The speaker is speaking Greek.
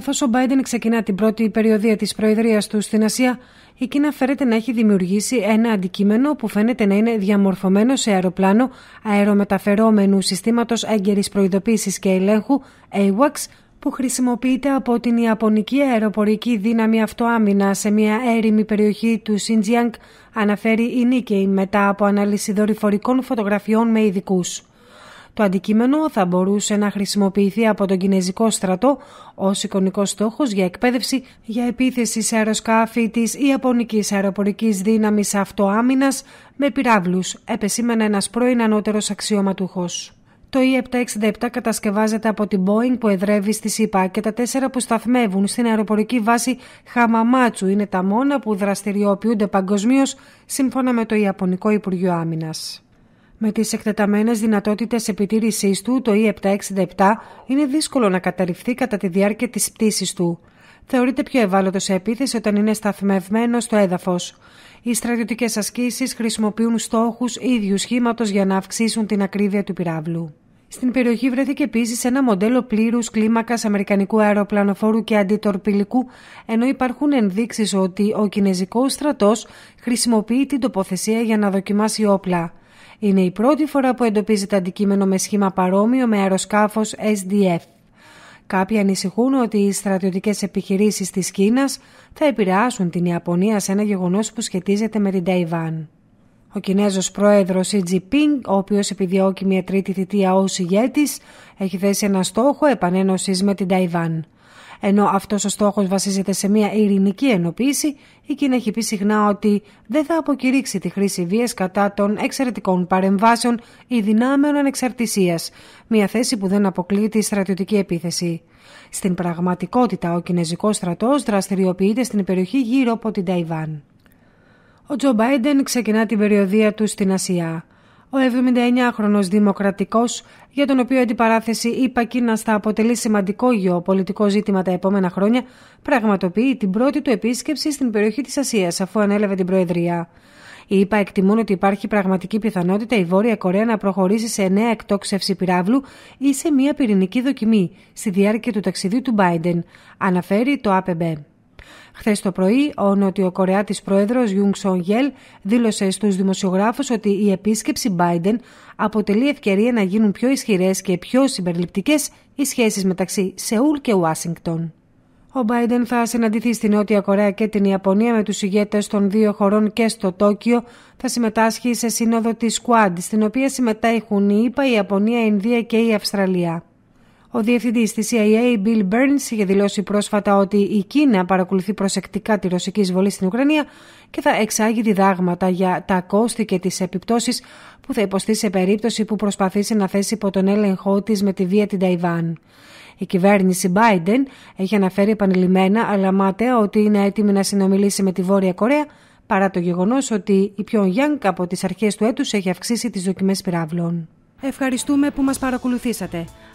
Καθώς ο Μπάιντεν ξεκινά την πρώτη περιοδία της Προεδρίας του στην Ασία, η Κίνα φέρεται να έχει δημιουργήσει ένα αντικείμενο που φαίνεται να είναι διαμορφωμένο σε αεροπλάνο αερομεταφερόμενου συστήματος έγκαιρης προειδοποίησης και ελέγχου AWACS που χρησιμοποιείται από την Ιαπωνική αεροπορική δύναμη αυτοάμυνα σε μια έρημη περιοχή του Σιντζιάνγκ, αναφέρει η Νίκαιη μετά από ανάλυση δορυφορικών φωτογραφιών με ειδικούς. Το αντικείμενο θα μπορούσε να χρησιμοποιηθεί από τον Κινέζικο στρατό ως εικονικός στόχος για εκπαίδευση για επίθεση σε αεροσκάφη της ιαπωνικής αεροπορικής δύναμης αυτοάμυνας με πυράβλους, επεσήμενα ένας πρώην ανώτερος αξιωματούχος. Το E767 κατασκευάζεται από την Boeing που εδρεύει στη ΣΥΠΑ και τα τέσσερα που σταθμεύουν στην αεροπορική βάση Χαμαμάτσου είναι τα μόνα που δραστηριοποιούνται παγκοσμίως σύμφωνα με το Ιαπωνικό Υπουργείο Άμυνας. Με τις εκτεταμένες δυνατότητες επιτήρησής του, το E767 είναι δύσκολο να καταρριφθεί κατά τη διάρκεια της πτήσης του. Θεωρείται πιο ευάλωτο σε επίθεση όταν είναι σταθμευμένο στο έδαφος. Οι στρατιωτικές ασκήσεις χρησιμοποιούν στόχους ίδιου σχήματος για να αυξήσουν την ακρίβεια του πυράβλου. Στην περιοχή βρέθηκε επίσης ένα μοντέλο πλήρους κλίμακας Αμερικανικού αεροπλανοφόρου και αντιτορπιλικού, ενώ υπάρχουν ενδείξεις ότι ο Κινέζικος στρατός χρησιμοποιεί την τοποθεσία για να δοκιμάσει όπλα. Είναι η πρώτη φορά που εντοπίζεται αντικείμενο με σχήμα παρόμοιο με αεροσκάφος SDF. Κάποιοι ανησυχούν ότι οι στρατιωτικές επιχειρήσεις της Κίνας θα επηρεάσουν την Ιαπωνία σε ένα γεγονός που σχετίζεται με την Ταϊβάν. Ο Κινέζος πρόεδρος Xi Πινγκ, ο οποίος επιδιώκει μια τρίτη θητεία ως ηγέτης, έχει θέσει ένα στόχο επανένωσή με την Ταϊβάν. Ενώ αυτός ο στόχος βασίζεται σε μια ειρηνική ενοποίηση, η Κίνα έχει πει συχνά ότι δεν θα αποκηρύξει τη χρήση βίας κατά των εξαιρετικών παρεμβάσεων ή δυνάμεων ανεξαρτησίας, μια θέση που δεν αποκλείει τη στρατιωτική επίθεση. Στην πραγματικότητα, ο Κινέζικος στρατός δραστηριοποιείται στην περιοχή γύρω από την Ταϊβάν. Ο Τζο Μπάιντεν ξεκινά την περιοδία του στην Ασία. Ο 79χρονο Δημοκρατικός, για τον οποίο η αντιπαράθεση είπα Κίνα θα αποτελεί σημαντικό γεωπολιτικό ζήτημα τα επόμενα χρόνια, πραγματοποιεί την πρώτη του επίσκεψη στην περιοχή της Ασίας αφού ανέλαβε την Προεδρία. Οι ΗΠΑ εκτιμούν ότι υπάρχει πραγματική πιθανότητα η Βόρεια Κορέα να προχωρήσει σε νέα εκτόξευση πυράβλου ή σε μια πυρηνική δοκιμή στη διάρκεια του ταξιδίου του Biden, αναφέρει το ΑΠΕΜΠΕ. Χθες το πρωί, ο Νοτιοκορεάτης πρόεδρος Γιούγκ Σον Γελ δήλωσε στους δημοσιογράφους ότι η επίσκεψη Biden αποτελεί ευκαιρία να γίνουν πιο ισχυρές και πιο συμπεριληπτικές οι σχέσεις μεταξύ Σεούλ και Ουάσιγκτον. Ο Biden θα συναντηθεί στη Νότια Κορέα και την Ιαπωνία με τους ηγέτες των δύο χωρών και στο Τόκιο. Θα συμμετάσχει σε σύνοδο της Quad, στην οποία συμμετέχουν η ΙΠΑ, ΕΕ, η Ιαπωνία, η Ινδία και η Αυστραλία. Ο διευθυντής της CIA, Bill Burns, είχε δηλώσει πρόσφατα ότι η Κίνα παρακολουθεί προσεκτικά τη ρωσική εισβολή στην Ουκρανία και θα εξάγει διδάγματα για τα κόστη και τις επιπτώσεις που θα υποστεί σε περίπτωση που προσπαθήσει να θέσει υπό τον έλεγχό της με τη βία την Ταϊβάν. Η κυβέρνηση Biden έχει αναφέρει επανειλημμένα αλλά μάταια ότι είναι έτοιμη να συνομιλήσει με τη Βόρεια Κορέα παρά το γεγονός ότι η Pyongyang από τις αρχές του έτους έχει αυξήσει τις δοκιμές πυράβλων. Ευχαριστούμε που μας παρακολουθήσατε.